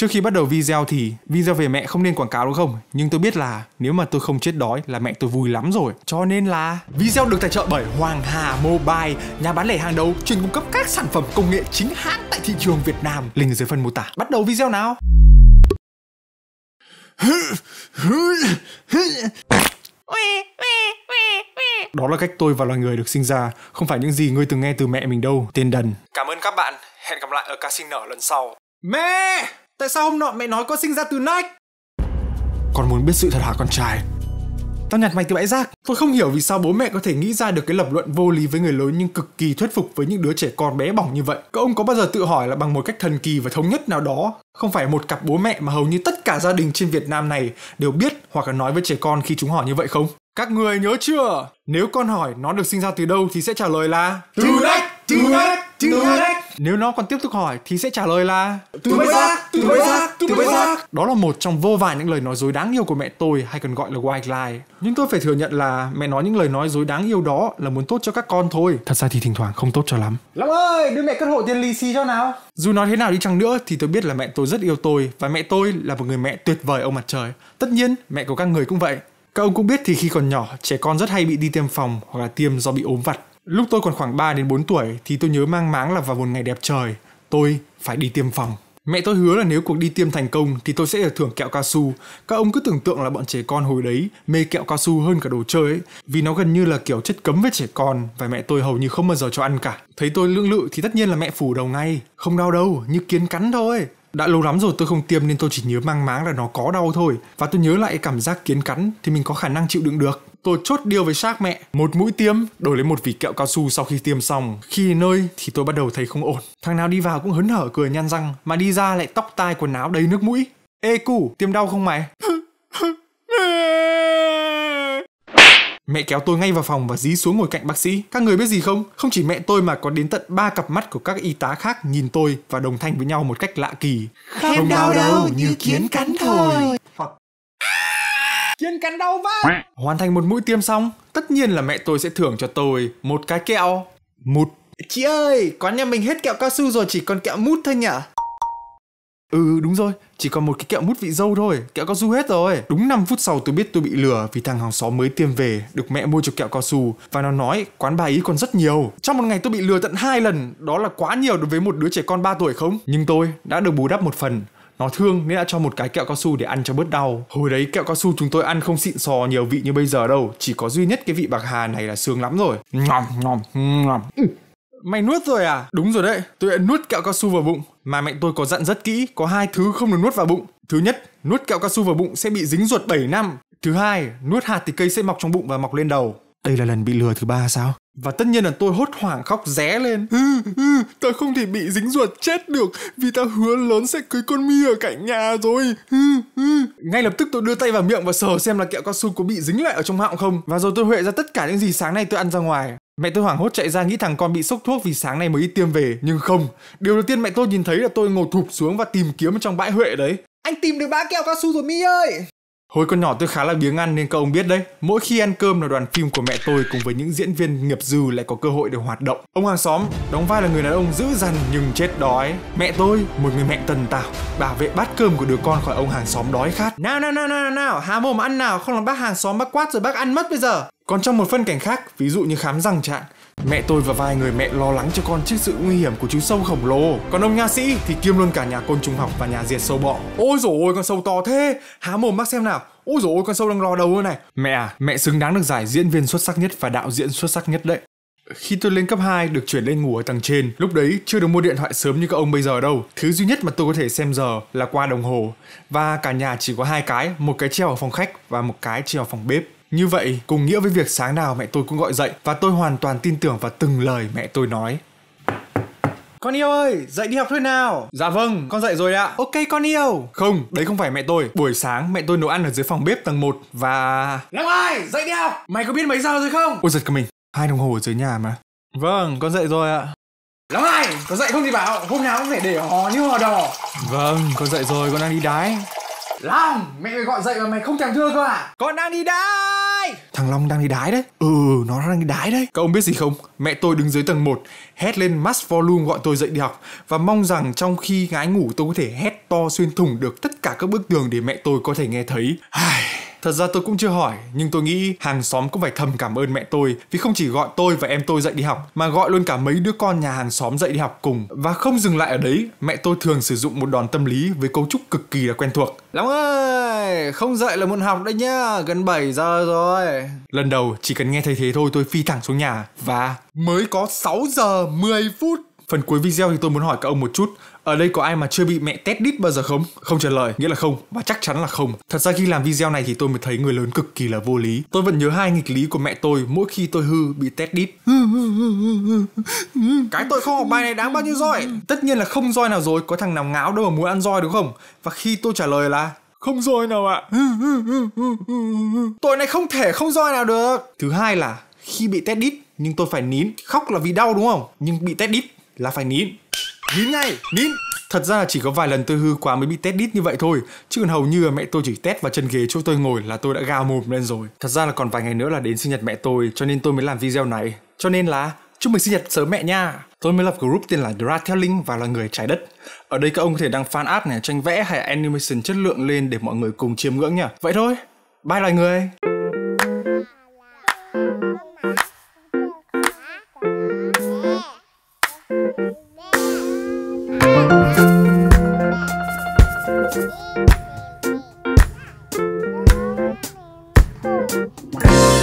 Trước khi bắt đầu video thì video về mẹ không nên quảng cáo đúng không? Nhưng tôi biết là nếu mà tôi không chết đói là mẹ tôi vui lắm rồi. Cho nên là video được tài trợ bởi Hoàng Hà Mobile, nhà bán lẻ hàng đầu chuyên cung cấp các sản phẩm công nghệ chính hãng tại thị trường Việt Nam. Link ở dưới phần mô tả. Bắt đầu video nào. Đó là cách tôi và loài người được sinh ra, không phải những gì ngươi từng nghe từ mẹ mình đâu, tên đần. Cảm ơn các bạn, hẹn gặp lại ở ca sinh nở lần sau. Mẹ! Tại sao hôm nọ mẹ nói con sinh ra từ Nike? Con muốn biết sự thật hả con trai? Tao nhặt mày từ bãi rác. Tôi không hiểu vì sao bố mẹ có thể nghĩ ra được cái lập luận vô lý với người lớn nhưng cực kỳ thuyết phục với những đứa trẻ con bé bỏng như vậy. Các ông có bao giờ tự hỏi là bằng một cách thần kỳ và thống nhất nào đó, không phải một cặp bố mẹ mà hầu như tất cả gia đình trên Việt Nam này đều biết hoặc là nói với trẻ con khi chúng hỏi như vậy không? Các người nhớ chưa? Nếu con hỏi nó được sinh ra từ đâu thì sẽ trả lời là Từ nách, từ nách, từ nách. Nếu nó còn tiếp tục hỏi thì sẽ trả lời là Từ bây giờ từ bây giờ từ bây giờ Đó là một trong vô vàn những lời nói dối đáng yêu của mẹ tôi hay còn gọi là white lie. Nhưng tôi phải thừa nhận là mẹ nói những lời nói dối đáng yêu đó là muốn tốt cho các con thôi. Thật ra thì thỉnh thoảng không tốt cho lắm. Lắm ơi, đưa mẹ cất hộ tiền lì xì cho nào. Dù nói thế nào đi chăng nữa thì tôi biết là mẹ tôi rất yêu tôi và mẹ tôi là một người mẹ tuyệt vời ông mặt trời. Tất nhiên, mẹ của các người cũng vậy. Các ông cũng biết thì khi còn nhỏ, trẻ con rất hay bị đi tiêm phòng hoặc là tiêm do bị ốm vặt Lúc tôi còn khoảng 3 đến 4 tuổi thì tôi nhớ mang máng là vào một ngày đẹp trời, tôi phải đi tiêm phòng. Mẹ tôi hứa là nếu cuộc đi tiêm thành công thì tôi sẽ được thưởng kẹo cao su. Các ông cứ tưởng tượng là bọn trẻ con hồi đấy mê kẹo cao su hơn cả đồ chơi ấy, vì nó gần như là kiểu chất cấm với trẻ con và mẹ tôi hầu như không bao giờ cho ăn cả. Thấy tôi lưỡng lự thì tất nhiên là mẹ phủ đầu ngay, không đau đâu, như kiến cắn thôi đã lâu lắm rồi tôi không tiêm nên tôi chỉ nhớ mang máng là nó có đau thôi và tôi nhớ lại cảm giác kiến cắn thì mình có khả năng chịu đựng được tôi chốt điều với xác mẹ một mũi tiêm đổi lấy một vỉ kẹo cao su sau khi tiêm xong khi nơi thì tôi bắt đầu thấy không ổn thằng nào đi vào cũng hớn hở cười nhăn răng mà đi ra lại tóc tai quần áo đầy nước mũi ê cu tiêm đau không mày Mẹ kéo tôi ngay vào phòng và dí xuống ngồi cạnh bác sĩ. Các người biết gì không? Không chỉ mẹ tôi mà có đến tận ba cặp mắt của các y tá khác nhìn tôi và đồng thanh với nhau một cách lạ kỳ. Không, không đau, đau đâu, như kiến cắn thôi. Fuck. Kiến cắn đau vãi. Hoàn thành một mũi tiêm xong, tất nhiên là mẹ tôi sẽ thưởng cho tôi một cái kẹo. mút. Chị ơi, quán nhà mình hết kẹo cao su rồi chỉ còn kẹo mút thôi nhỉ? Ừ đúng rồi, chỉ còn một cái kẹo mút vị dâu thôi, kẹo cao su hết rồi. Đúng 5 phút sau tôi biết tôi bị lừa vì thằng hàng xóm mới tiêm về được mẹ mua cho kẹo cao su và nó nói quán bà ý còn rất nhiều. Trong một ngày tôi bị lừa tận hai lần, đó là quá nhiều đối với một đứa trẻ con 3 tuổi không? Nhưng tôi đã được bù đắp một phần nó thương nên đã cho một cái kẹo cao su để ăn cho bớt đau. Hồi đấy kẹo cao su chúng tôi ăn không xịn sò nhiều vị như bây giờ đâu, chỉ có duy nhất cái vị bạc hà này là sướng lắm rồi. Ngọm ngọm ngọm. Mày nuốt rồi à? Đúng rồi đấy, tôi đã nuốt kẹo cao su vào bụng. Mà mẹ tôi có dặn rất kỹ, có hai thứ không được nuốt vào bụng. Thứ nhất, nuốt kẹo cao su vào bụng sẽ bị dính ruột 7 năm. Thứ hai, nuốt hạt thì cây sẽ mọc trong bụng và mọc lên đầu. Đây là lần bị lừa thứ ba sao? Và tất nhiên là tôi hốt hoảng khóc ré lên. Ừ, ừ, tao không thể bị dính ruột chết được vì tao hứa lớn sẽ cưới con mi ở cạnh nhà rồi. Ừ, ừ. Ngay lập tức tôi đưa tay vào miệng và sờ xem là kẹo cao su có bị dính lại ở trong họng không. Và rồi tôi huệ ra tất cả những gì sáng nay tôi ăn ra ngoài. Mẹ tôi hoảng hốt chạy ra nghĩ thằng con bị sốc thuốc vì sáng nay mới đi tiêm về, nhưng không. Điều đầu tiên mẹ tôi nhìn thấy là tôi ngồi thụp xuống và tìm kiếm trong bãi huệ đấy. Anh tìm được ba kẹo cao su rồi Mi ơi! Hồi con nhỏ tôi khá là biếng ăn nên các ông biết đấy, mỗi khi ăn cơm là đoàn phim của mẹ tôi cùng với những diễn viên nghiệp dư lại có cơ hội được hoạt động. Ông hàng xóm đóng vai là người đàn ông dữ dằn nhưng chết đói. Mẹ tôi, một người mẹ tần tảo, bảo vệ bát cơm của đứa con khỏi ông hàng xóm đói khát. Nào nào nào nào nào, há mồm ăn nào, không làm bác hàng xóm bác quát rồi bác ăn mất bây giờ. Còn trong một phân cảnh khác, ví dụ như khám răng chẳng Mẹ tôi và vài người mẹ lo lắng cho con trước sự nguy hiểm của chú sâu khổng lồ. Còn ông nha sĩ thì kiêm luôn cả nhà côn trùng học và nhà diệt sâu bọ. Ôi dồi ôi con sâu to thế, há mồm bác xem nào. Ôi dồi ôi con sâu đang lò đầu rồi này. Mẹ à, mẹ xứng đáng được giải diễn viên xuất sắc nhất và đạo diễn xuất sắc nhất đấy. Khi tôi lên cấp 2 được chuyển lên ngủ ở tầng trên, lúc đấy chưa được mua điện thoại sớm như các ông bây giờ đâu. Thứ duy nhất mà tôi có thể xem giờ là qua đồng hồ. Và cả nhà chỉ có hai cái, một cái treo ở phòng khách và một cái treo ở phòng bếp. Như vậy, cùng nghĩa với việc sáng nào mẹ tôi cũng gọi dậy và tôi hoàn toàn tin tưởng vào từng lời mẹ tôi nói. Con yêu ơi, dậy đi học thôi nào. Dạ vâng, con dậy rồi ạ. Ok con yêu. Không, đấy không phải mẹ tôi. Buổi sáng mẹ tôi nấu ăn ở dưới phòng bếp tầng 1 và... Long ơi, dậy đi học. Mày có biết mấy giờ rồi không? Ôi giật cả mình. Hai đồng hồ ở dưới nhà mà. Vâng, con dậy rồi ạ. Long ơi, có dậy không thì bảo, hôm nào cũng phải để hò như hò đỏ. Vâng, con dậy rồi, con đang đi đái. Long, mẹ mày gọi dậy mà mày không chẳng thưa cơ à? Con đang đi đái ơi Thằng Long đang đi đái đấy Ừ nó đang đi đái đấy Các ông biết gì không Mẹ tôi đứng dưới tầng 1 Hét lên max volume gọi tôi dậy đi học Và mong rằng trong khi gái ngủ tôi có thể hét to xuyên thủng được tất cả các bức tường để mẹ tôi có thể nghe thấy Ai Thật ra tôi cũng chưa hỏi, nhưng tôi nghĩ hàng xóm cũng phải thầm cảm ơn mẹ tôi vì không chỉ gọi tôi và em tôi dậy đi học mà gọi luôn cả mấy đứa con nhà hàng xóm dậy đi học cùng. Và không dừng lại ở đấy, mẹ tôi thường sử dụng một đòn tâm lý với cấu trúc cực kỳ là quen thuộc. Lắm ơi, không dậy là muộn học đấy nhá, gần 7 giờ rồi. Lần đầu chỉ cần nghe thấy thế thôi tôi phi thẳng xuống nhà và mới có 6 giờ 10 phút Phần cuối video thì tôi muốn hỏi các ông một chút ở đây có ai mà chưa bị mẹ tét đít bao giờ không? Không trả lời, nghĩa là không, và chắc chắn là không. Thật ra khi làm video này thì tôi mới thấy người lớn cực kỳ là vô lý. Tôi vẫn nhớ hai nghịch lý của mẹ tôi mỗi khi tôi hư bị tét đít. Cái tội không học bài này đáng bao nhiêu roi? Tất nhiên là không roi nào rồi, có thằng nào ngáo đâu mà muốn ăn roi đúng không? Và khi tôi trả lời là không roi nào ạ. Tội này không thể không roi nào được. Thứ hai là khi bị tét đít nhưng tôi phải nín, khóc là vì đau đúng không? Nhưng bị tét đít là phải nín nín ngay nín Thật ra chỉ có vài lần tôi hư quá mới bị tét đít như vậy thôi Chứ hầu như là mẹ tôi chỉ tét vào chân ghế chỗ tôi ngồi là tôi đã gào mồm lên rồi Thật ra là còn vài ngày nữa là đến sinh nhật mẹ tôi cho nên tôi mới làm video này Cho nên là chúc mừng sinh nhật sớm mẹ nha Tôi mới lập group tên là Dra và là người trái đất Ở đây các ông có thể đăng fan art này, tranh vẽ hay animation chất lượng lên để mọi người cùng chiêm ngưỡng nha Vậy thôi, bye loài người Bye.